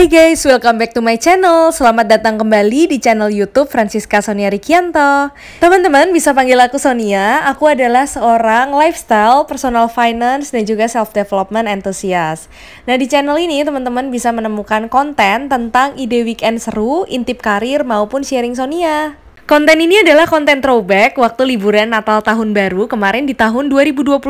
Hai guys, welcome back to my channel. Selamat datang kembali di channel YouTube Francisca Sonia Rikianto. Teman-teman bisa panggil aku Sonia. Aku adalah seorang lifestyle, personal finance dan juga self development enthusiast. Nah, di channel ini teman-teman bisa menemukan konten tentang ide weekend seru, intip karir maupun sharing Sonia. Konten ini adalah konten throwback waktu liburan Natal tahun baru kemarin di tahun 2021.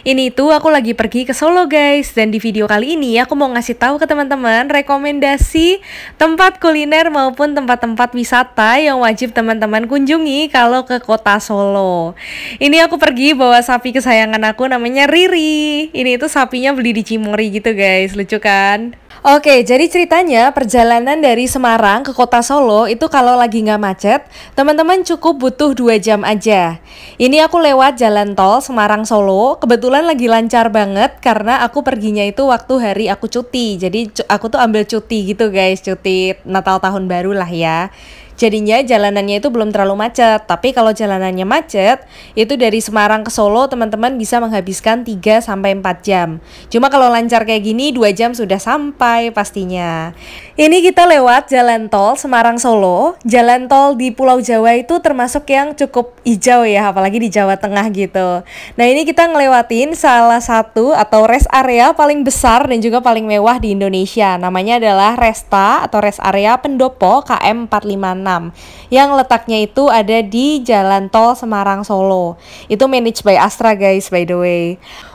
Ini tuh aku lagi pergi ke Solo guys dan di video kali ini aku mau ngasih tahu ke teman-teman rekomendasi tempat kuliner maupun tempat-tempat wisata yang wajib teman-teman kunjungi kalau ke kota Solo. Ini aku pergi bawa sapi kesayangan aku namanya Riri. Ini itu sapinya beli di Cimori gitu guys, lucu kan? Oke, jadi ceritanya perjalanan dari Semarang ke kota Solo itu kalau lagi nggak macet, teman-teman cukup butuh dua jam aja. Ini aku lewat jalan tol Semarang Solo, kebetulan lagi lancar banget karena aku perginya itu waktu hari aku cuti. Jadi aku tuh ambil cuti gitu guys, cuti Natal tahun baru lah ya. Jadinya jalanannya itu belum terlalu macet. Tapi kalau jalanannya macet, itu dari Semarang ke Solo teman-teman bisa menghabiskan 3 sampai 4 jam. Cuma kalau lancar kayak gini 2 jam sudah sampai pastinya. Ini kita lewat jalan tol Semarang Solo. Jalan tol di Pulau Jawa itu termasuk yang cukup hijau ya, apalagi di Jawa Tengah gitu. Nah, ini kita ngelewatin salah satu atau rest area paling besar dan juga paling mewah di Indonesia. Namanya adalah Resta atau rest area Pendopo KM 456 6 yang letaknya itu ada di Jalan Tol Semarang Solo. Itu managed by Astra guys by the way.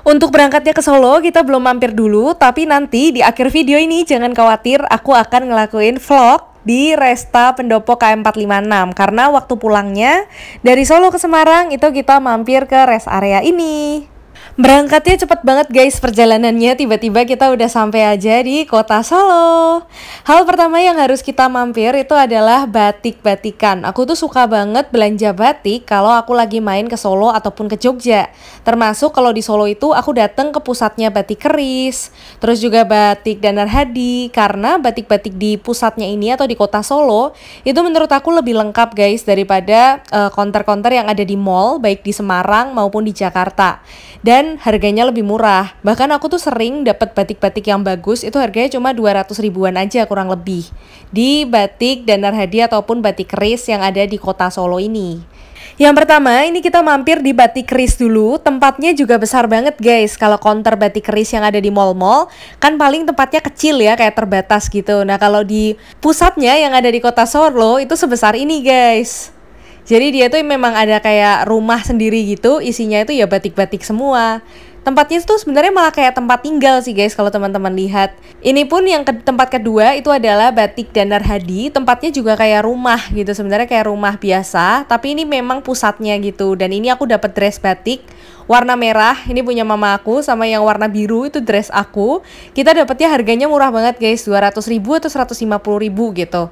Untuk berangkatnya ke Solo kita belum mampir dulu tapi nanti di akhir video ini jangan khawatir aku akan ngelakuin vlog di Resta Pendopo KM456 karena waktu pulangnya dari Solo ke Semarang itu kita mampir ke rest area ini. Berangkatnya cepat banget guys perjalanannya tiba-tiba kita udah sampai aja di kota Solo. Hal pertama yang harus kita mampir itu adalah batik-batikan. Aku tuh suka banget belanja batik kalau aku lagi main ke Solo ataupun ke Jogja. Termasuk kalau di Solo itu aku datang ke pusatnya batik keris, terus juga batik Danar Hadi karena batik-batik di pusatnya ini atau di kota Solo itu menurut aku lebih lengkap guys daripada eh, konter-konter uh, yang ada di mall baik di Semarang maupun di Jakarta. Dan harganya lebih murah. Bahkan aku tuh sering dapat batik-batik yang bagus itu harganya cuma 200 ribuan aja kurang lebih di batik Danar Hadi ataupun batik keris yang ada di kota Solo ini. Yang pertama, ini kita mampir di Batik Keris dulu. Tempatnya juga besar banget, guys. Kalau konter Batik Keris yang ada di mall-mall, kan paling tempatnya kecil ya, kayak terbatas gitu. Nah, kalau di pusatnya yang ada di kota Solo, itu sebesar ini, guys. Jadi dia tuh memang ada kayak rumah sendiri gitu, isinya itu ya batik-batik semua. Tempatnya itu sebenarnya malah kayak tempat tinggal sih guys kalau teman-teman lihat. Ini pun yang ke tempat kedua itu adalah Batik Danar Hadi. Tempatnya juga kayak rumah gitu, sebenarnya kayak rumah biasa, tapi ini memang pusatnya gitu. Dan ini aku dapat dress batik warna merah ini punya mama aku sama yang warna biru itu dress aku kita dapatnya harganya murah banget guys 200 ribu atau 150 ribu gitu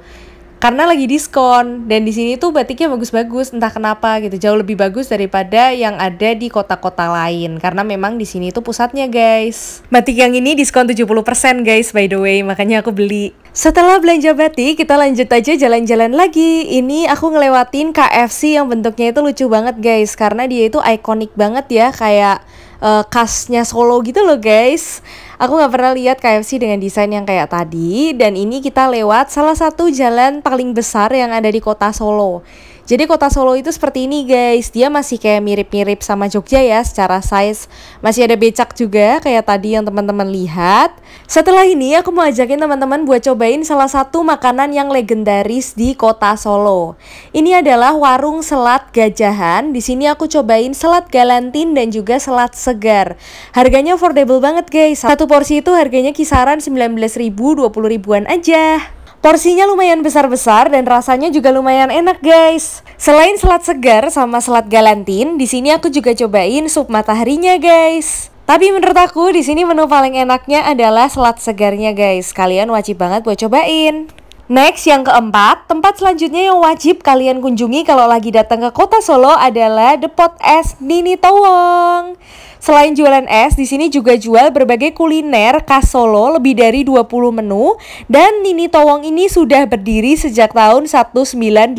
karena lagi diskon dan di sini tuh batiknya bagus-bagus entah kenapa gitu jauh lebih bagus daripada yang ada di kota-kota lain karena memang di sini tuh pusatnya guys batik yang ini diskon 70% guys by the way makanya aku beli setelah belanja batik kita lanjut aja jalan-jalan lagi ini aku ngelewatin KFC yang bentuknya itu lucu banget guys karena dia itu ikonik banget ya kayak uh, khasnya Solo gitu loh guys. Aku nggak pernah lihat KFC dengan desain yang kayak tadi dan ini kita lewat salah satu jalan paling besar yang ada di kota Solo. Jadi kota Solo itu seperti ini guys, dia masih kayak mirip-mirip sama Jogja ya secara size. Masih ada becak juga kayak tadi yang teman-teman lihat. Setelah ini aku mau ajakin teman-teman buat cobain salah satu makanan yang legendaris di kota Solo. Ini adalah warung selat gajahan. Di sini aku cobain selat galantin dan juga selat segar. Harganya affordable banget guys. Satu porsi itu harganya kisaran 19.000 20 ribuan aja. Porsinya lumayan besar-besar dan rasanya juga lumayan enak guys. Selain selat segar sama selat galantin, di sini aku juga cobain sup mataharinya guys. Tapi menurut aku di sini menu paling enaknya adalah selat segarnya guys. Kalian wajib banget buat cobain. Next yang keempat, tempat selanjutnya yang wajib kalian kunjungi kalau lagi datang ke kota Solo adalah Depot Es Nini Towong. Selain jualan es, di sini juga jual berbagai kuliner khas Solo lebih dari 20 menu dan Nini Towong ini sudah berdiri sejak tahun 1980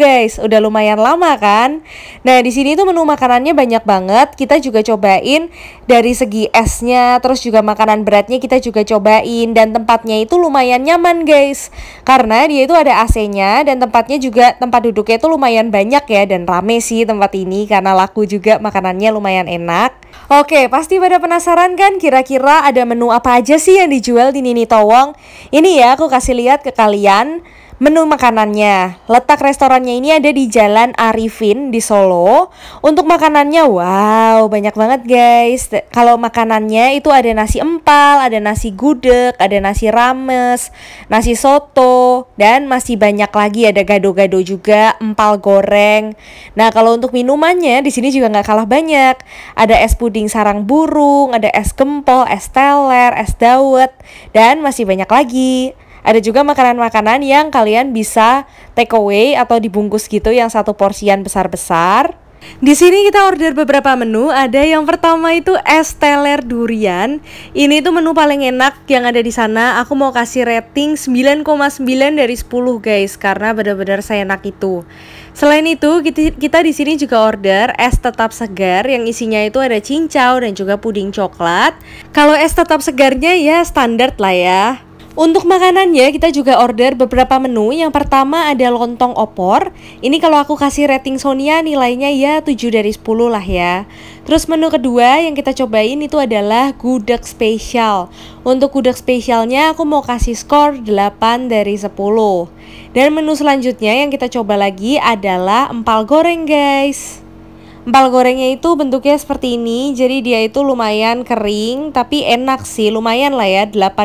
guys. Udah lumayan lama kan? Nah, di sini tuh menu makanannya banyak banget. Kita juga cobain dari segi esnya, terus juga makanan beratnya kita juga cobain dan tempatnya itu lumayan nyaman guys. Karena dia itu ada AC-nya dan tempatnya juga tempat duduknya itu lumayan banyak ya dan rame sih tempat ini karena laku juga makanannya lumayan enak. Oke, pasti pada penasaran kan kira-kira ada menu apa aja sih yang dijual di Nini Towong? Ini ya aku kasih lihat ke kalian. Menu makanannya, letak restorannya ini ada di Jalan Arifin di Solo. Untuk makanannya, wow, banyak banget guys. Kalau makanannya itu ada nasi empal, ada nasi gudeg, ada nasi rames, nasi soto, dan masih banyak lagi ada gado-gado juga, empal goreng. Nah, kalau untuk minumannya di sini juga nggak kalah banyak. Ada es puding sarang burung, ada es kempol, es teler, es dawet, dan masih banyak lagi. Ada juga makanan-makanan yang kalian bisa take away atau dibungkus gitu yang satu porsian besar-besar. Di sini kita order beberapa menu. Ada yang pertama itu es teler durian. Ini tuh menu paling enak yang ada di sana. Aku mau kasih rating 9,9 dari 10 guys karena benar-benar saya enak itu. Selain itu, kita di sini juga order es tetap segar yang isinya itu ada cincau dan juga puding coklat. Kalau es tetap segarnya ya standar lah ya. Untuk makanannya kita juga order beberapa menu. Yang pertama ada lontong opor. Ini kalau aku kasih rating Sonia nilainya ya 7 dari 10 lah ya. Terus menu kedua yang kita cobain itu adalah gudeg spesial. Untuk gudeg spesialnya aku mau kasih skor 8 dari 10. Dan menu selanjutnya yang kita coba lagi adalah empal goreng guys empal gorengnya itu bentuknya seperti ini jadi dia itu lumayan kering tapi enak sih lumayan lah ya 8,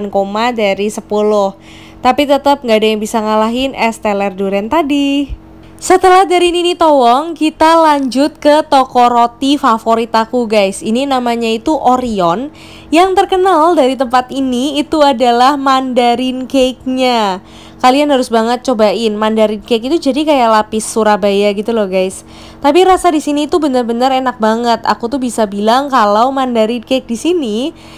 dari 10 tapi tetap nggak ada yang bisa ngalahin es teler durian tadi setelah dari Nini Towong, kita lanjut ke toko roti favorit aku guys. Ini namanya itu Orion. Yang terkenal dari tempat ini itu adalah mandarin cake-nya kalian harus banget cobain Mandarin cake itu jadi kayak lapis Surabaya gitu loh guys tapi rasa di sini itu bener-bener enak banget aku tuh bisa bilang kalau Mandarin cake di sini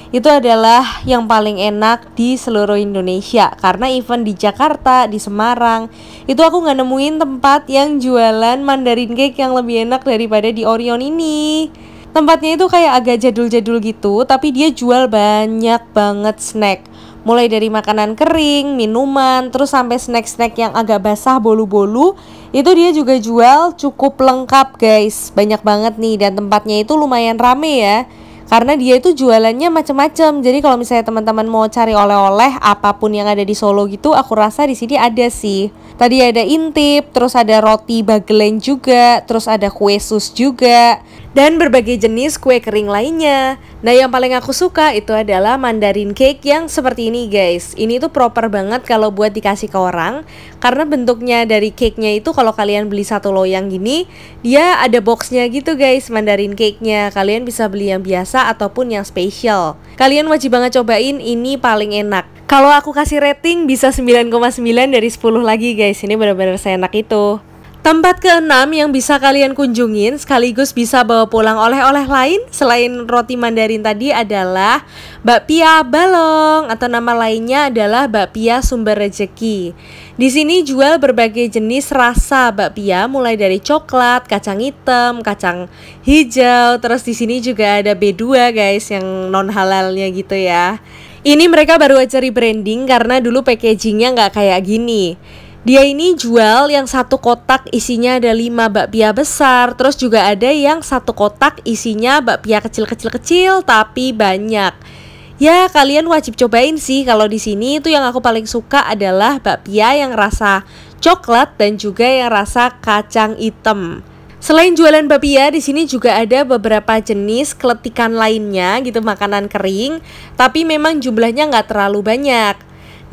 itu adalah yang paling enak di seluruh Indonesia karena event di Jakarta di Semarang itu aku nggak nemuin tempat yang jualan Mandarin cake yang lebih enak daripada di Orion ini tempatnya itu kayak agak jadul-jadul gitu tapi dia jual banyak banget snack mulai dari makanan kering, minuman, terus sampai snack-snack yang agak basah, bolu-bolu. Itu dia juga jual cukup lengkap, guys. Banyak banget nih dan tempatnya itu lumayan rame ya. Karena dia itu jualannya macam-macam. Jadi kalau misalnya teman-teman mau cari oleh-oleh apapun yang ada di Solo gitu, aku rasa di sini ada sih. Tadi ada intip, terus ada roti bagelen juga, terus ada kue sus juga dan berbagai jenis kue kering lainnya. Nah, yang paling aku suka itu adalah mandarin cake yang seperti ini, guys. Ini tuh proper banget kalau buat dikasih ke orang karena bentuknya dari cake-nya itu kalau kalian beli satu loyang gini, dia ada boxnya gitu, guys, mandarin cake-nya. Kalian bisa beli yang biasa ataupun yang spesial. Kalian wajib banget cobain, ini paling enak. Kalau aku kasih rating bisa 9,9 dari 10 lagi, guys. Ini benar-benar seenak itu. Tempat keenam yang bisa kalian kunjungin sekaligus bisa bawa pulang oleh-oleh lain selain roti Mandarin tadi adalah Bakpia Balong atau nama lainnya adalah Bakpia Sumber Rejeki. Di sini jual berbagai jenis rasa bakpia mulai dari coklat, kacang hitam, kacang hijau, terus di sini juga ada B2 guys yang non halalnya gitu ya. Ini mereka baru aja rebranding karena dulu packagingnya nggak kayak gini. Dia ini jual yang satu kotak isinya ada lima bakpia besar, terus juga ada yang satu kotak isinya bakpia kecil-kecil-kecil tapi banyak. Ya, kalian wajib cobain sih kalau di sini itu yang aku paling suka adalah bakpia yang rasa coklat dan juga yang rasa kacang hitam. Selain jualan bakpia, di sini juga ada beberapa jenis keletikan lainnya gitu makanan kering, tapi memang jumlahnya nggak terlalu banyak.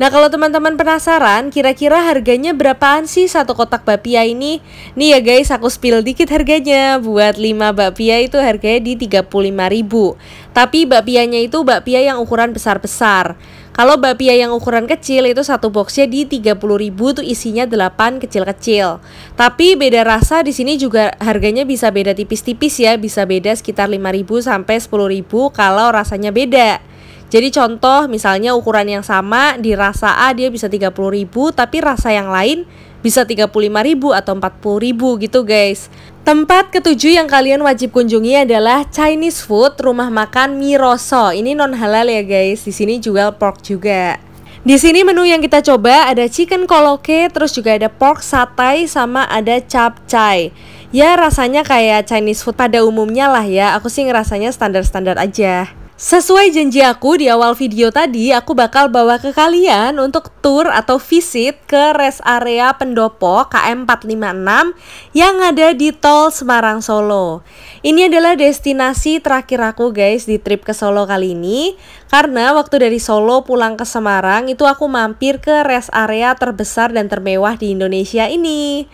Nah kalau teman-teman penasaran kira-kira harganya berapaan sih satu kotak bakpia ini? Nih ya guys aku spill dikit harganya Buat 5 bakpia itu harganya di 35 ribu Tapi bakpianya itu bakpia yang ukuran besar-besar kalau bapia yang ukuran kecil itu satu boxnya di 30.000 tuh isinya 8 kecil-kecil. Tapi beda rasa di sini juga harganya bisa beda tipis-tipis ya, bisa beda sekitar ribu sampai ribu kalau rasanya beda. Jadi contoh misalnya ukuran yang sama di rasa A dia bisa 30.000 tapi rasa yang lain bisa 35.000 atau 40.000 gitu guys. Tempat ketujuh yang kalian wajib kunjungi adalah Chinese food rumah makan Miroso. Ini non halal ya guys. Di sini jual pork juga. Di sini menu yang kita coba ada chicken koloke, terus juga ada pork satay sama ada capcay. Ya rasanya kayak Chinese food pada umumnya lah ya. Aku sih ngerasanya standar-standar aja. Sesuai janji aku di awal video tadi, aku bakal bawa ke kalian untuk tour atau visit ke rest area pendopo KM456 yang ada di tol Semarang Solo. Ini adalah destinasi terakhir aku guys di trip ke Solo kali ini karena waktu dari Solo pulang ke Semarang itu aku mampir ke rest area terbesar dan termewah di Indonesia ini.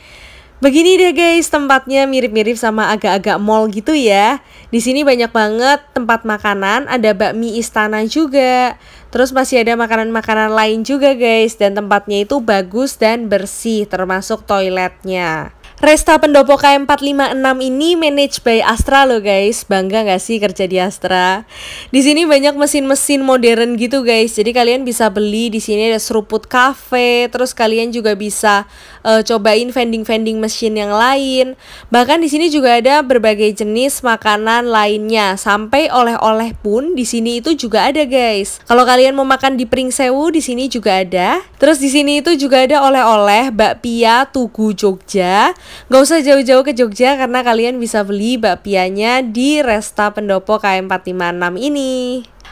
Begini deh guys, tempatnya mirip-mirip sama agak-agak mall gitu ya. Di sini banyak banget tempat makanan, ada bakmi istana juga. Terus masih ada makanan-makanan lain juga guys dan tempatnya itu bagus dan bersih termasuk toiletnya. Resta Pendopo KM456 ini manage by Astra loh guys Bangga gak sih kerja di Astra? Di sini banyak mesin-mesin modern gitu guys Jadi kalian bisa beli di sini ada seruput cafe Terus kalian juga bisa uh, cobain vending-vending mesin yang lain Bahkan di sini juga ada berbagai jenis makanan lainnya Sampai oleh-oleh pun di sini itu juga ada guys Kalau kalian mau makan di Pringsewu di sini juga ada Terus di sini itu juga ada oleh-oleh bakpia Tugu Jogja Gak usah jauh-jauh ke Jogja karena kalian bisa beli bakpianya di Resta Pendopo KM456 ini.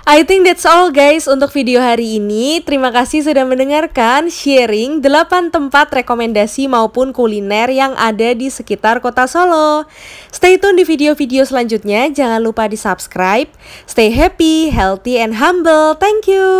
I think that's all guys untuk video hari ini. Terima kasih sudah mendengarkan sharing 8 tempat rekomendasi maupun kuliner yang ada di sekitar kota Solo. Stay tune di video-video selanjutnya. Jangan lupa di subscribe. Stay happy, healthy, and humble. Thank you.